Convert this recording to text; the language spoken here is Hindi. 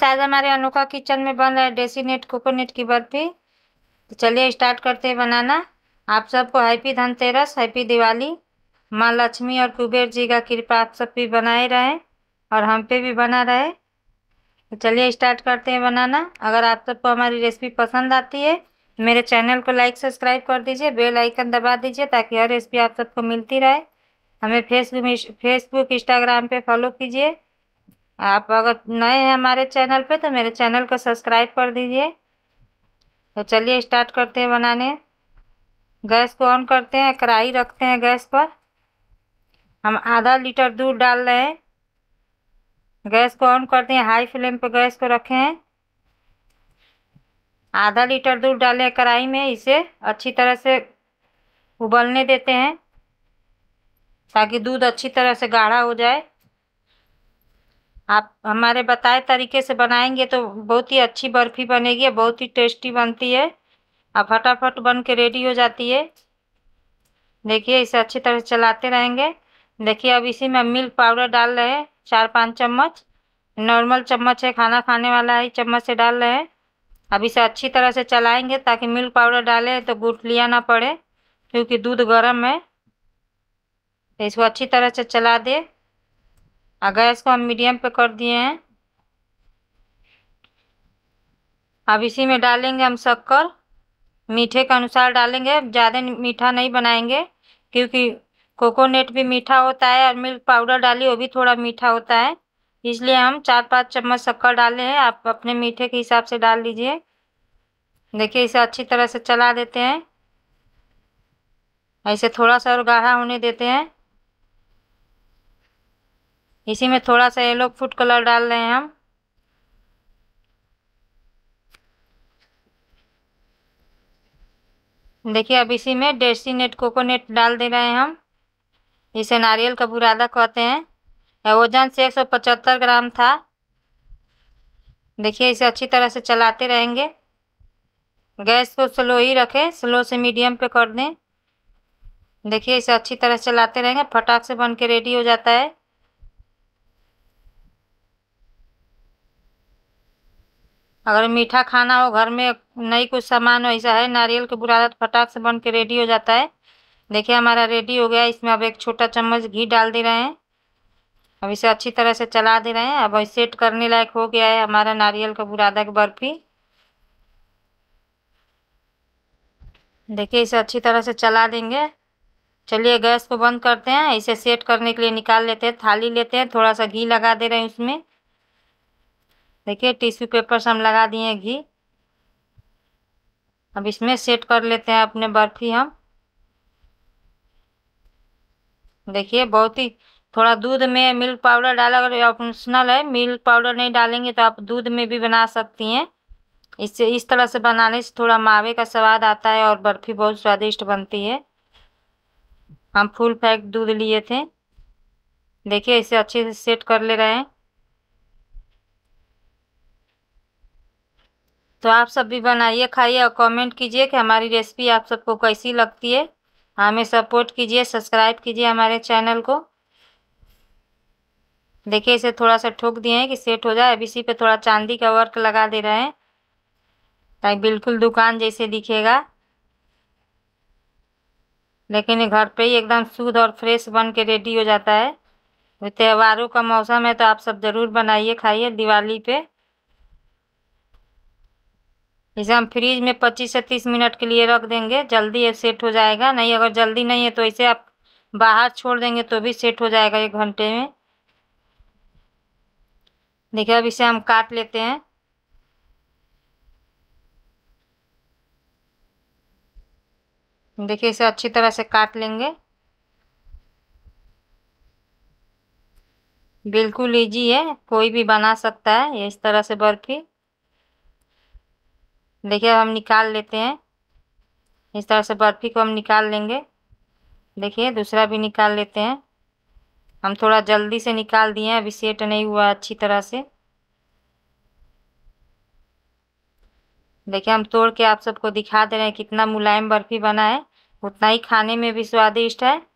शायद हमारे अनोखा किचन में बन रहा है डेसी नेट कोकोनेट की बर्फी तो चलिए स्टार्ट करते हैं बनाना आप सबको हैप्पी धनतेरस हैप्पी दिवाली माँ लक्ष्मी और कुबेर जी का कृपा आप सब भी बनाए रहे और हम पे भी बना रहे तो चलिए स्टार्ट करते हैं बनाना अगर आप सबको हमारी रेसिपी पसंद आती है मेरे चैनल को लाइक सब्सक्राइब कर दीजिए बेल आइकन दबा दीजिए ताकि हर रेसिपी आप सबको मिलती रहे हमें फेसबुक फेसबुक इंस्टाग्राम पे फॉलो कीजिए आप अगर नए हैं हमारे चैनल पे तो मेरे चैनल को सब्सक्राइब कर दीजिए तो चलिए स्टार्ट करते हैं बनाने गैस को ऑन करते हैं कढ़ाई रखते हैं गैस पर हम आधा लीटर दूध डाल रहे हैं गैस को ऑन करते हैं हाई फ्लेम पर गैस को रखे हैं आधा लीटर दूध डालें कढ़ाई में इसे अच्छी तरह से उबलने देते हैं ताकि दूध अच्छी तरह से गाढ़ा हो जाए आप हमारे बताए तरीके से बनाएंगे तो बहुत ही अच्छी बर्फ़ी बनेगी बहुत ही टेस्टी बनती है और फटाफट बन के रेडी हो जाती है देखिए इसे अच्छी तरह चलाते रहेंगे देखिए अब इसी में मिल्क पाउडर डाल रहे हैं चार पाँच चम्मच नॉर्मल चम्मच है खाना खाने वाला है चम्मच से डाल रहे हैं अब इसे अच्छी तरह से चलाएंगे ताकि मिल्क पाउडर डाले तो लिया ना पड़े क्योंकि दूध गर्म है तो इसको अच्छी तरह से चला दे अगर इसको हम मीडियम पे कर दिए हैं अब इसी में डालेंगे हम शक्कर मीठे के अनुसार डालेंगे ज़्यादा मीठा नहीं बनाएंगे क्योंकि कोकोनट भी मीठा होता है और मिल्क पाउडर डाली वो भी थोड़ा मीठा होता है इसलिए हम चार पाँच चम्मच शक्कर डाले हैं आप अपने मीठे के हिसाब से डाल लीजिए देखिए इसे अच्छी तरह से चला देते हैं ऐसे थोड़ा सा और गाढ़ा होने देते हैं इसी में थोड़ा सा येलो फूड कलर डाल रहे हैं हम देखिए अब इसी में डेसी नेट कोकोनेट डाल दे रहे हैं हम इसे नारियल का बुरादा कहते हैं वजन से एक सौ पचहत्तर ग्राम था देखिए इसे अच्छी तरह से चलाते रहेंगे गैस को स्लो ही रखें स्लो से मीडियम पे कर दें देखिए इसे अच्छी तरह से चलाते रहेंगे फटाक से बन के रेडी हो जाता है अगर मीठा खाना हो घर में नहीं कुछ सामान ऐसा है नारियल का बुरादा फटाक से बन के रेडी हो जाता है देखिए हमारा रेडी हो गया इसमें अब एक छोटा चम्मच घी डाल दे रहे हैं अब इसे अच्छी तरह से चला दे रहे हैं अब सेट करने लायक हो गया है हमारा नारियल का बुरादा की बर्फ़ी देखिए इसे अच्छी तरह से चला देंगे चलिए गैस को बंद करते हैं इसे सेट करने के लिए निकाल लेते हैं थाली लेते हैं थोड़ा सा घी लगा दे रहे हैं उसमें देखिए टिश्यू पेपर से हम लगा दिए घी अब इसमें सेट कर लेते हैं अपने बर्फ़ी हम देखिए बहुत ही थोड़ा दूध में मिल्क पाउडर डाला अगर ऑप्शनल है मिल्क पाउडर नहीं डालेंगे तो आप दूध में भी बना सकती हैं इससे इस तरह से बनाने से थोड़ा मावे का स्वाद आता है और बर्फ़ी बहुत स्वादिष्ट बनती है हम फुल पैक दूध लिए थे देखिए इसे अच्छे से सेट कर ले रहे हैं तो आप सब भी बनाइए खाइए और कमेंट कीजिए कि हमारी रेसिपी आप सबको कैसी लगती है हमें सपोर्ट कीजिए सब्सक्राइब कीजिए हमारे चैनल को देखिए इसे थोड़ा सा ठोक दिए हैं कि सेट हो जाए अब इसी पे थोड़ा चांदी का वर्क लगा दे रहे हैं ताकि बिल्कुल दुकान जैसे दिखेगा लेकिन घर पे ही एकदम शुद्ध और फ्रेश बन के रेडी हो जाता है त्योहारों का मौसम है तो आप सब ज़रूर बनाइए खाइए दिवाली पे इसे हम फ्रीज में पच्चीस से तीस मिनट के लिए रख देंगे जल्दी ये सेट हो जाएगा नहीं अगर जल्दी नहीं है तो इसे आप बाहर छोड़ देंगे तो भी सेट हो जाएगा एक घंटे में देखिए अब इसे हम काट लेते हैं देखिए इसे अच्छी तरह से काट लेंगे बिल्कुल ईजी है कोई भी बना सकता है इस तरह से बर्फ़ी देखिए हम निकाल लेते हैं इस तरह से बर्फ़ी को हम निकाल लेंगे देखिए दूसरा भी निकाल लेते हैं हम थोड़ा जल्दी से निकाल दिए हैं अभी सेट नहीं हुआ अच्छी तरह से देखिए हम तोड़ के आप सबको दिखा दे रहे हैं कितना मुलायम बर्फ़ी बना है उतना ही खाने में भी स्वादिष्ट है